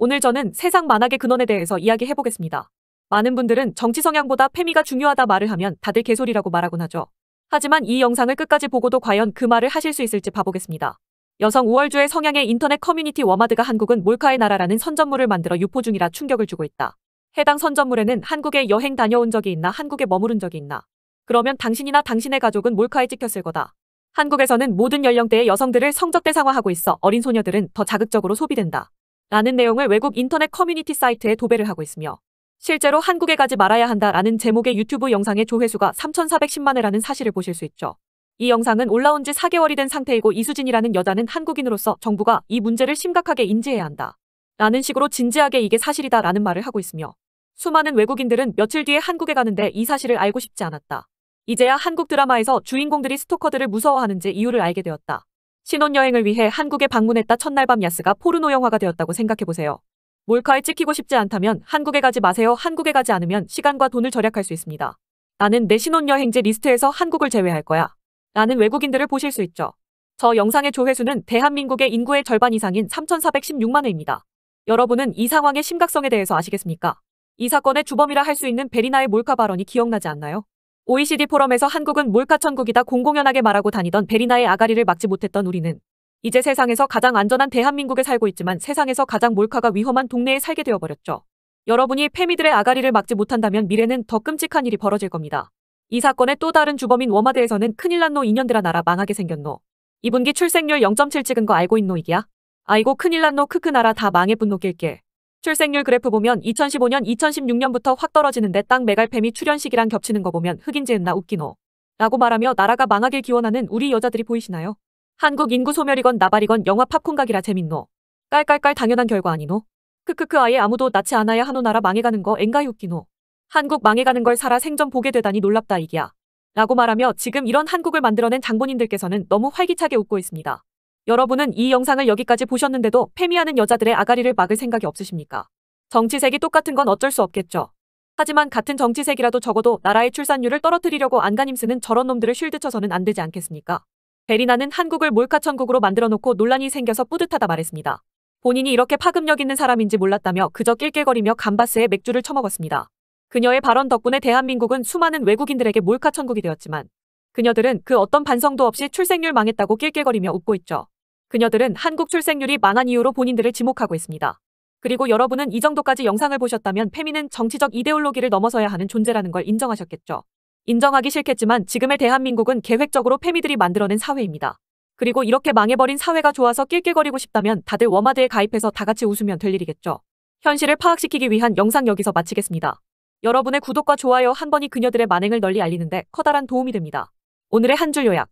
오늘 저는 세상 만학의 근원에 대해서 이야기해보겠습니다. 많은 분들은 정치 성향보다 페미가 중요하다 말을 하면 다들 개소리라고 말하곤 하죠. 하지만 이 영상을 끝까지 보고도 과연 그 말을 하실 수 있을지 봐보겠습니다. 여성 우월주의 성향의 인터넷 커뮤니티 워마드가 한국은 몰카의 나라라는 선전물을 만들어 유포 중이라 충격을 주고 있다. 해당 선전물에는 한국에 여행 다녀온 적이 있나 한국에 머무른 적이 있나. 그러면 당신이나 당신의 가족은 몰카에 찍혔을 거다. 한국에서는 모든 연령대의 여성들을 성적 대상화하고 있어 어린 소녀들은 더 자극적으로 소비된다. 라는 내용을 외국 인터넷 커뮤니티 사이트에 도배를 하고 있으며 실제로 한국에 가지 말아야 한다라는 제목의 유튜브 영상의 조회수가 3 4 1 0만회라는 사실을 보실 수 있죠. 이 영상은 올라온 지 4개월이 된 상태이고 이수진이라는 여자는 한국인으로서 정부가 이 문제를 심각하게 인지해야 한다. 라는 식으로 진지하게 이게 사실이다 라는 말을 하고 있으며 수많은 외국인들은 며칠 뒤에 한국에 가는데 이 사실을 알고 싶지 않았다. 이제야 한국 드라마에서 주인공들이 스토커들을 무서워하는지 이유를 알게 되었다. 신혼여행을 위해 한국에 방문했다 첫날 밤 야스가 포르노 영화가 되었다고 생각해보세요. 몰카에 찍히고 싶지 않다면 한국에 가지 마세요. 한국에 가지 않으면 시간과 돈을 절약할 수 있습니다. 나는 내 신혼여행지 리스트에서 한국을 제외할 거야. 라는 외국인들을 보실 수 있죠. 저 영상의 조회수는 대한민국의 인구의 절반 이상인 3,416만 회입니다. 여러분은 이 상황의 심각성에 대해서 아시겠습니까? 이 사건의 주범이라 할 수 있는 베리나의 몰카 발언이 기억나지 않나요? OECD 포럼에서 한국은 몰카천국이다 공공연하게 말하고 다니던 베리나의 아가리를 막지 못했던 우리는 이제 세상에서 가장 안전한 대한민국에 살고 있지만 세상에서 가장 몰카가 위험한 동네에 살게 되어버렸죠. 여러분이 페미들의 아가리를 막지 못한다면 미래는 더 끔찍한 일이 벌어질 겁니다. 이 사건의 또 다른 주범인 워마드에서는 큰일 난노 인연들아 나라 망하게 생겼노. 2분기 출생률 0.7 찍은 거 알고 있노 이기야? 아이고 큰일 난노 크크 나라 다망해분노 길게. 출생률 그래프 보면 2015년, 2016년부터 확 떨어지는데 딱 메갈팸이 출연식이랑 겹치는 거 보면 흑인즈음나 웃기노. 어. 라고 말하며 나라가 망하길 기원하는 우리 여자들이 보이시나요? 한국 인구 소멸이건 나발이건 영화 팝콘각이라 재밌노. 깔깔깔 당연한 결과 아니노. 크크크 아예 아무도 낳지 않아야 한우 나라 망해가는 거 엥가이 웃기노. 한국 망해가는 걸 살아 생전 보게 되다니 놀랍다 이기야. 라고 말하며 지금 이런 한국을 만들어낸 장본인들께서는 너무 활기차게 웃고 있습니다. 여러분은 이 영상을 여기까지 보셨는데도 페미하는 여자들의 아가리를 막을 생각이 없으십니까? 정치색이 똑같은 건 어쩔 수 없겠죠. 하지만 같은 정치색이라도 적어도 나라의 출산율을 떨어뜨리려고 안간힘쓰는 저런 놈들을 쉴드 쳐서는 안 되지 않겠습니까? 베리나는 한국을 몰카천국으로 만들어놓고 논란이 생겨서 뿌듯하다 말했습니다. 본인이 이렇게 파급력 있는 사람인지 몰랐다며 그저 낄낄거리며 감바스에 맥주를 처먹었습니다. 그녀의 발언 덕분에 대한민국은 수많은 외국인들에게 몰카천국이 되었지만 그녀들은 그 어떤 반성도 없이 출생률 망했다고 낄낄거리며 웃고 있죠. 그녀들은 한국 출생률이 망한 이유로 본인들을 지목하고 있습니다. 그리고 여러분은 이 정도까지 영상을 보셨다면 페미는 정치적 이데올로기를 넘어서야 하는 존재라는 걸 인정하셨겠죠. 인정하기 싫겠지만 지금의 대한민국은 계획적으로 페미들이 만들어낸 사회입니다. 그리고 이렇게 망해버린 사회가 좋아서 낄낄거리고 싶다면 다들 워마드에 가입해서 다 같이 웃으면 될 일이겠죠. 현실을 파악시키기 위한 영상 여기서 마치겠습니다. 여러분의 구독과 좋아요 한 번이 그녀들의 만행을 널리 알리는데 커다란 도움이 됩니다. 오늘의 한 줄 요약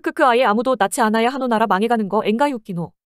크크크 아예 아무도 낳지 않아야 하노 나라 망해가는 거 엥가이 웃기노.